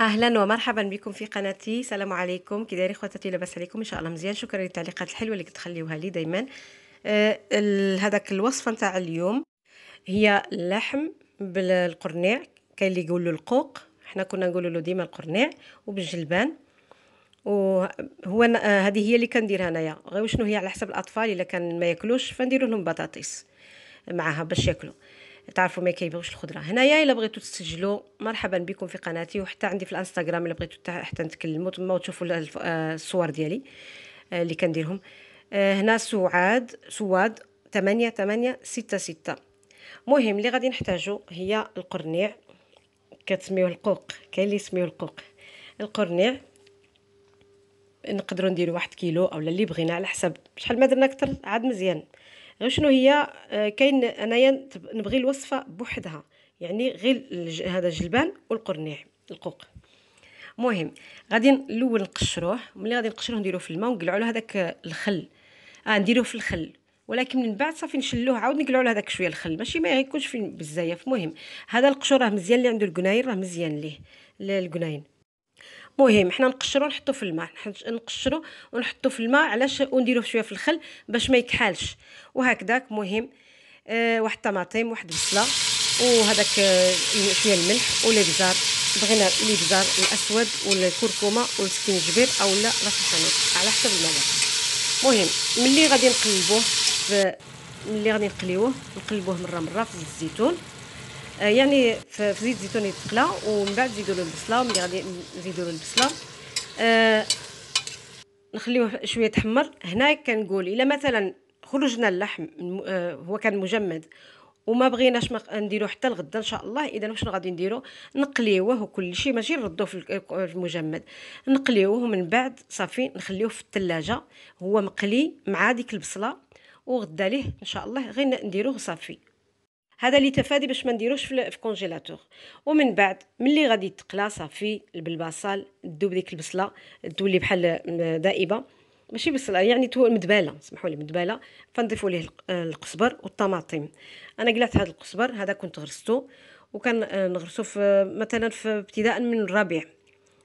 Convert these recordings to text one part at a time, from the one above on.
اهلا ومرحبا بكم في قناتي سلام عليكم كي داير اخواتي لاباس عليكم ان شاء الله مزيان شكرا للتعليقات الحلوه اللي كتخليوها لي دائما آه الوصفه نتاع اليوم هي لحم بالقرنيع كاين اللي يقولوا القوق حنا كنا نقولوا له ديما القرنيع وبالجلبان وهو آه، هذه هي اللي كنديرها انايا غير شنو هي على حسب الاطفال الا كان ما ياكلوش فندير لهم بطاطس معها باش ياكلوا تعرفوا ما كيبغيوش الخضره هنايا الا بغيتو تسجلوا مرحبا بكم في قناتي وحتى عندي في الانستغرام الا بغيتو حتى نتكلموا تما وتشوفوا آه، الصور ديالي آه، اللي كنديرهم آه، هنا سعاد سواد 8 8 6 6 مهم اللي غادي نحتاجو هي القرنيع كتسميوه القوق كاين اللي يسميوه القوق القرنيع نقدروا نديروا واحد كيلو اولا اللي بغينا على حسب شحال ما درنا اكثر عاد مزيان غير يعني شنو هي آه، كاين انايا نبغي الوصفه بوحدها يعني غير هذا الجلبان والقرنيع القوق مهم غادي الاول نقشروه ملي غادي نقشروه نديروه في الماء ونقلعوا له هذاك الخل اه نديروه في الخل ولكن من بعد صافي نشلوه عاود نقلعوا له هذاك شويه الخل ماشي ما يكونش في بزاف المهم هذا القشور راه مزيان اللي عنده الكناين راه مزيان ليه القناين مهم حنا نقشرو نحطو في الماء نقشرو ونحطو في الماء علاش ونديروه شويه في الخل باش ما يكحلش وهكذاك مهم آه واحد الطماطم واحد البصله وهذاك آه شويه الملح والابزار بغينا الابزار الاسود والكركمه الكركمه والسكينجبير اولا راس الحنوط على حسب الملح مهم ملي غادي نقلبوه ملي غادي نقليوه نقلبوه مره مره في الزيتون آه، يعني في زيت زيتون يتقلى ومن بعد نزيدو له البصله ملي غادي نزيدو له البصله آه نخليوه شويه تحمر هنا كنقول الا مثلا خرجنا اللحم آه، هو كان مجمد وما بغيناش نديرو حتى لغدا ان شاء الله اذا واش غادي نديرو نقليوه وكلشي ماشي نردوه في المجمد نقليوه من بعد صافي نخليوه في الثلاجه هو مقلي مع ديك البصله وغدا ليه ان شاء الله غير نديروه صافي هذا اللي تفادي باش ما نديروش في الكونجيلاتور ومن بعد ملي غادي تقلا صافي بالبصل دوب ديك البصله تولي بحال دائبه ماشي بصله يعني مدباله سمحوا لي مدباله فنضيفوا ليه القزبر والطماطم انا قلعت هذا القزبر هذا كنت غرسته وكان آه، نغرسو في مثلا في ابتداء من الربيع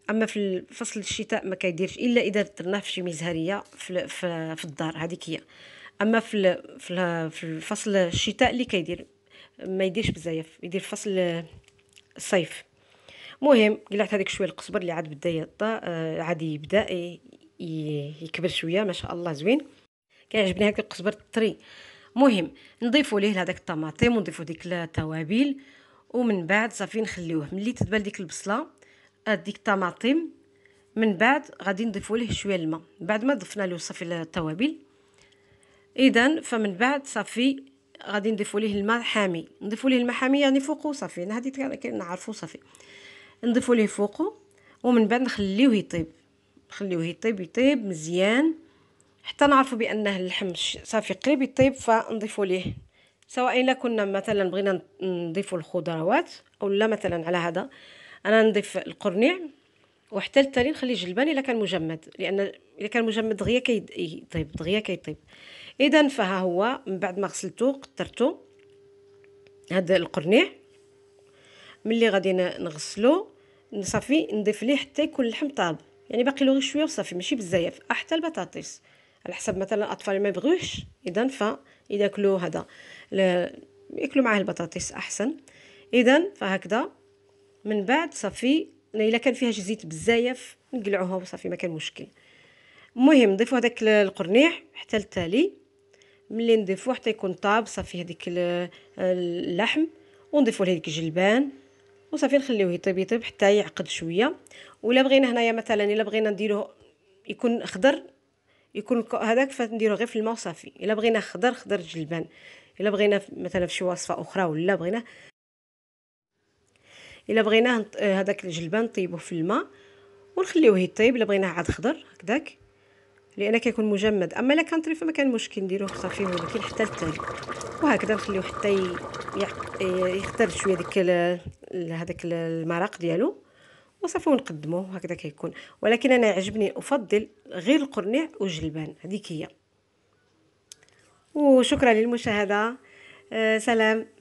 اما في فصل الشتاء ما كيديرش الا اذا درناه في شي مزهريه في, في, في الدار هذيك هي اما في في فصل الشتاء اللي كيدير ما يديرش بزاف يدير فصل الصيف آه، مهم قلعت هذيك شويه القزبر اللي عاد بدا يطا آه، عاد يبدا يكبر شويه ما شاء الله زوين كيعجبني هذاك القزبر الطري مهم نضيفوا ليه هذاك الطماطم ونضيفوا ديك التوابل ومن بعد صافي نخليوه ملي تتبال ديك البصله ديك الطماطم من بعد غادي نضيفوا ليه شويه الماء بعد ما ضفنا له صافي التوابل اذا فمن بعد صافي غادي نضيفوا ليه الماء حامي نضيفوا ليه الماء حامي يعني فوقو صافي انا هذه كنعرفوا صافي نضيفوا ليه فوقو ومن بعد نخليوه يطيب نخليوه يطيب يطيب مزيان حتى نعرفوا بانه اللحم صافي قريب يطيب فنضيفوا ليه سواء الا كنا مثلا بغينا نضيفوا الخضروات او لا مثلا على هذا انا نضيف القرنيع وحتى التالي نخليه جلبان الا كان مجمد لان الا كان مجمد دغيا كيطيب دغيا كيطيب اذا فها هو من بعد ما غسلته قطرته هذا القرنيع ملي غادي نغسلو صافي نضيف ليه حتى يكون اللحم طاب يعني باقي له غير شويه وصافي ماشي بزاف حتى البطاطس على حسب مثلا الاطفال ما يبغيوش اذا ف ياكلوا هذا ياكلوا معاه البطاطس احسن اذا فهكذا من بعد صافي الا كان فيها شي زيت بزاف نقلعوها وصافي ما كان مشكل المهم نضيفو هذاك القرنيح حتى التالي ملي نضيفوه حتى يكون طاب صافي هذيك اللحم ونضيفو ليه الجلبان وصافي نخليوه يطيب يطيب حتى يعقد شويه ولا بغينا هنايا مثلا الا بغينا نديروه يكون خضر يكون هذاك فنديروه غير في الماء وصافي الا بغينا خضر خضر جلبان الا بغينا مثلا في شي وصفه اخرى ولا بغينا الا بغيناه آه، هذاك الجلبان نطيبوه في الماء ونخليوه يطيب الا بغيناه عاد خضر هكذاك لان كيكون مجمد اما الا كان طري فما كان مشكل نديروه صافي ولكن حتى التالي وهكذا نخليوه حتى يختار شويه ديك هذاك المرق ديالو وصافي ونقدموه هكذا كيكون ولكن انا عجبني افضل غير القرنيع والجلبان هذيك هي وشكرا للمشاهده أه سلام